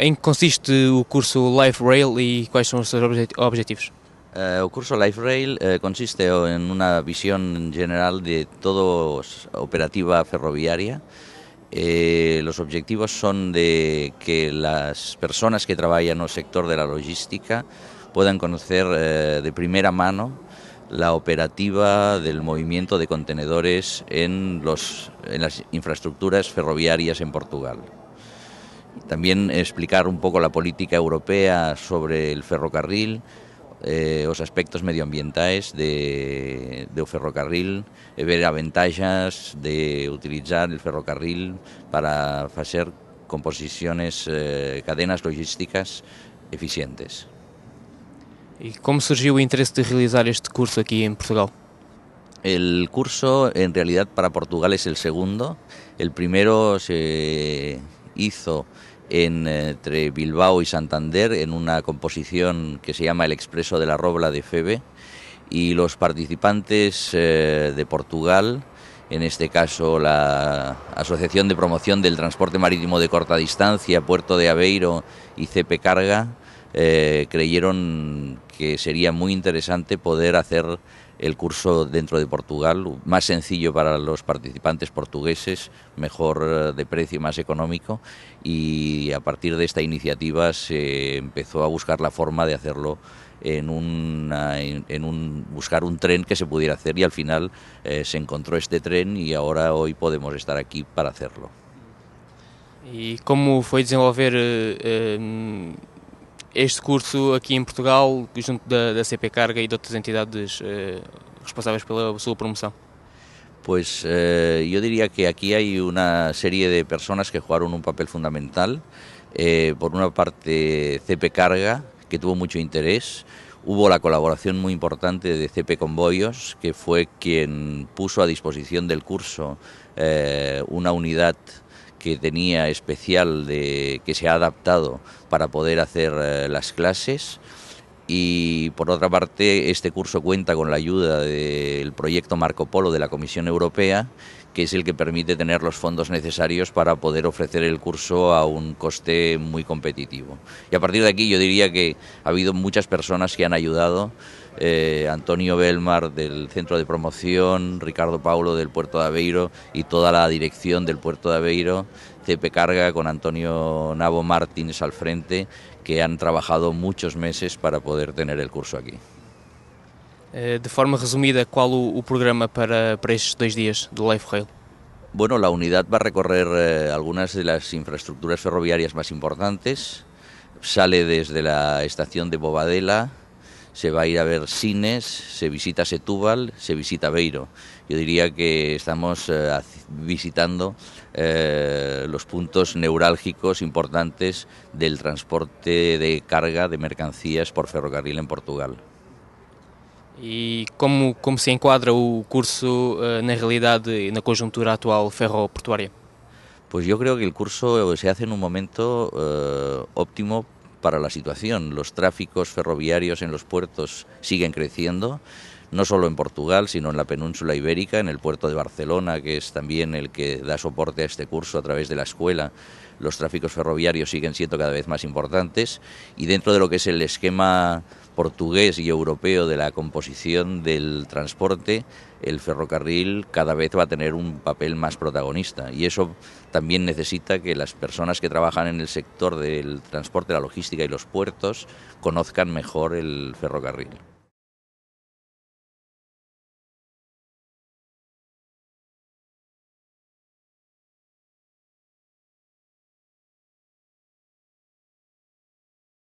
¿En em qué consiste el curso Life Rail y cuáles son sus objetivos? el eh, curso Life Rail eh, consiste en una visión general de toda operativa ferroviaria. Eh, los objetivos son de que las personas que trabajan en el sector de la logística puedan conocer de primera mano la operativa del movimiento de contenedores en, en las infraestructuras ferroviarias en Portugal. También explicar un poco la política europea sobre el ferrocarril, eh, los aspectos medioambientales de, ferrocarril eh, ver ver ventajas de utilizar el ferrocarril para hacer composiciones, eh, cadenas logísticas eficientes. ¿Y cómo surgió el interés de realizar este curso aquí en Portugal? El curso en realidad para Portugal es el segundo. El primero se hizo entre Bilbao y Santander en una composición que se llama El Expreso de la Robla de Febe y los participantes eh, de Portugal, en este caso la Asociación de Promoción del Transporte Marítimo de Corta Distancia, Puerto de Aveiro y CP Carga, eh, creyeron que sería muy interesante poder hacer el curso dentro de Portugal, más sencillo para los participantes portugueses, mejor eh, de precio, más económico, y a partir de esta iniciativa se empezó a buscar la forma de hacerlo en, un en un, buscar un tren que se pudiera hacer y al final eh, se encontró este tren y ahora hoy podemos estar aquí para hacerlo. ¿Y cómo fue desenvolver eh, este curso aquí en em Portugal, junto e de da CP Carga y de otras entidades eh, responsables por su promoción? Pues yo eh, diría que aquí hay una serie de personas que jugaron un papel fundamental. Eh, por una parte, CP Carga, que tuvo mucho interés. Hubo la colaboración muy importante de CP Convoyos, que fue quien puso a disposición del curso una unidad que tenía especial de que se ha adaptado para poder hacer eh, las clases y por otra parte este curso cuenta con la ayuda del proyecto Marco Polo de la Comisión Europea que es el que permite tener los fondos necesarios para poder ofrecer el curso a un coste muy competitivo. Y a partir de aquí yo diría que ha habido muchas personas que han ayudado. Eh, Antonio Belmar del Centro de Promoción, Ricardo Paulo del Puerto de Aveiro y toda la dirección del Puerto de Aveiro, CP Carga con Antonio Navo Martínez al frente, que han trabajado muchos meses para poder tener el curso aquí. Eh, de forma resumida, ¿cuál o, programa para, para dos días dias Life Rail? Bueno, la unidad va a recorrer eh, algunas de las infraestructuras ferroviarias más importantes. Sale desde la estación de Bobadela, se va a ir a ver cines, se visita Setúbal, se visita Beiro. Yo diría que estamos eh, visitando los puntos neurálgicos importantes del transporte de carga de mercancías por ferrocarril en Portugal. ¿Y e cómo se encuadra el curso en eh, realidad realidad en la conjuntura actual ferroportuaria. Pues yo creo que el curso eh, se hace en un momento eh, óptimo para la situación. Los tráficos ferroviarios en los puertos siguen creciendo, no solo en Portugal, sino en la península ibérica, en el puerto de Barcelona, que es también el que da soporte a este curso a través de la escuela. Los tráficos ferroviarios siguen siendo cada vez más importantes y dentro de lo que es el esquema portugués y europeo de la composición del transporte, el ferrocarril cada vez va a tener un papel más protagonista y eso también necesita que las personas que trabajan en el sector del transporte, la logística y los puertos conozcan mejor el ferrocarril.